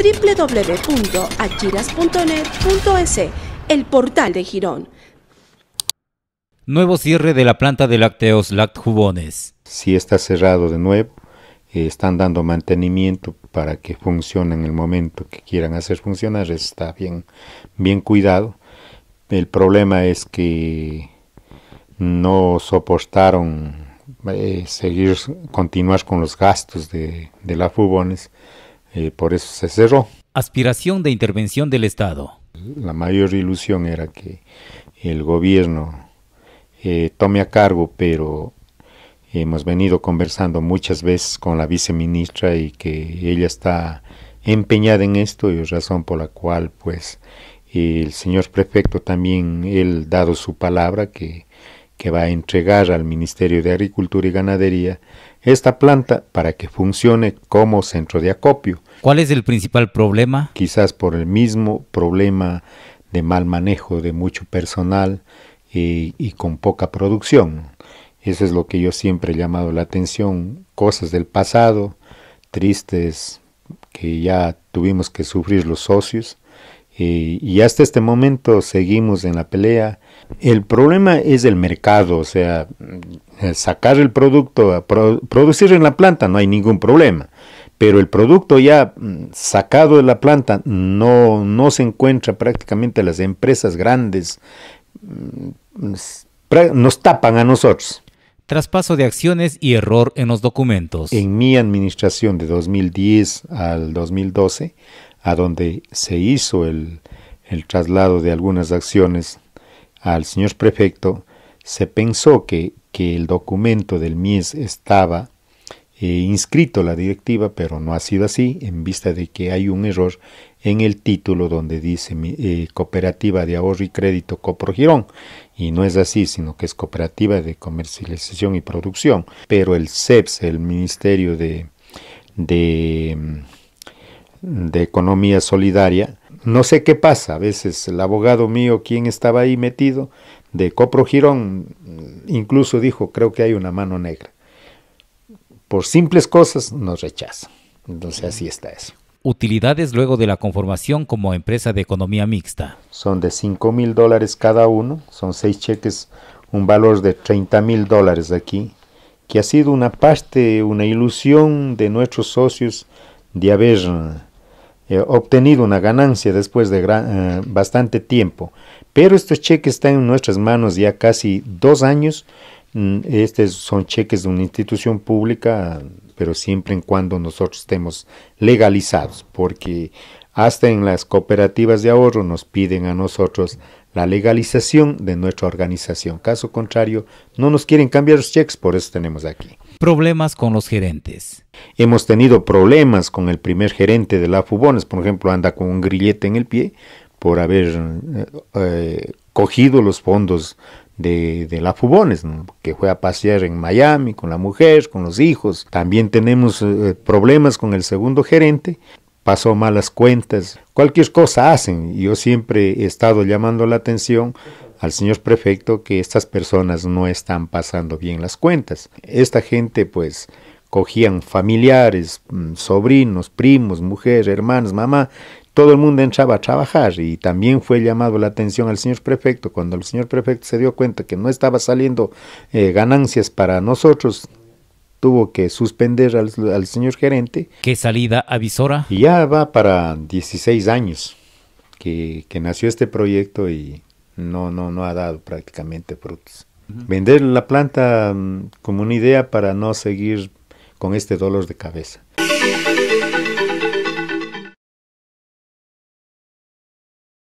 www.achiras.net.es, el portal de Girón. Nuevo cierre de la planta de lácteos Lactjubones. Si está cerrado de nuevo, eh, están dando mantenimiento para que funcione en el momento que quieran hacer funcionar, está bien, bien cuidado. El problema es que no soportaron eh, seguir, continuar con los gastos de, de la por eso se cerró. Aspiración de intervención del Estado. La mayor ilusión era que el gobierno eh, tome a cargo, pero hemos venido conversando muchas veces con la viceministra y que ella está empeñada en esto y es razón por la cual pues el señor prefecto también él dado su palabra que que va a entregar al Ministerio de Agricultura y Ganadería esta planta para que funcione como centro de acopio. ¿Cuál es el principal problema? Quizás por el mismo problema de mal manejo de mucho personal y, eh, y con poca producción. Eso es lo que yo siempre he llamado la atención, cosas del pasado, tristes que ya tuvimos que sufrir los socios y hasta este momento seguimos en la pelea. El problema es el mercado, o sea, sacar el producto, producir en la planta no hay ningún problema, pero el producto ya mm, sacado de la planta no, no se encuentra prácticamente las empresas grandes, mm, mm, nos tapan a nosotros. Traspaso de acciones y error en los documentos. En mi administración de 2010 al 2012, a donde se hizo el, traslado de algunas acciones al señor prefecto, se pensó que, que el documento del MIES estaba eh, inscrito inscrito la directiva, pero no ha sido así en vista de que hay un error en el título donde dice eh, Cooperativa de Ahorro y Crédito Girón, y no es así, sino que es Cooperativa de Comercialización y Producción, pero el CEPS, el Ministerio de mm, de economía solidaria. No sé qué pasa, a veces el abogado mío, quien estaba ahí metido, de Copro Girón, mm, incluso dijo, creo que hay una mano negra. Por simples cosas nos rechaza Entonces así está eso. Utilidades luego de la conformación como empresa de economía mixta. Son de 5 mil dólares cada uno, son seis cheques, un valor de 30 mil dólares aquí, que ha sido una parte, una ilusión de nuestros socios de haber eh, obtenido una ganancia después de eh, bastante tiempo. Pero estos cheques están en nuestras manos ya casi dos años. Mm, estos son cheques de una institución pública, pero siempre en cuando nosotros estemos legalizados, porque hasta en las cooperativas de ahorro nos piden a nosotros la legalización de nuestra organización. Caso contrario, no nos quieren cambiar los cheques, por eso tenemos aquí problemas con los gerentes. Hemos tenido problemas con el primer gerente de la Fubones, por ejemplo, anda con un grillete en el pie por haber eh, eh, cogido los fondos de, la Fubones, que fue a pasear en Miami con la mujer, con los hijos. También tenemos eh, problemas con el segundo gerente, pasó malas cuentas, cualquier cosa hacen. Yo siempre he estado llamando la atención al señor prefecto que estas personas no están pasando bien las cuentas. Esta gente pues cogían familiares, mm, sobrinos, primos, mujeres, hermanos, mamá, todo el mundo entraba a trabajar y también fue llamado la atención al señor prefecto. Cuando el señor prefecto se dio cuenta que no estaba saliendo eh, ganancias para nosotros, tuvo que suspender al, señor gerente. ¿Qué salida avisora? ya va para 16 años que nació este proyecto y no, no, no ha dado prácticamente frutos. Vender la planta mm, como una idea para no seguir con este dolor de cabeza.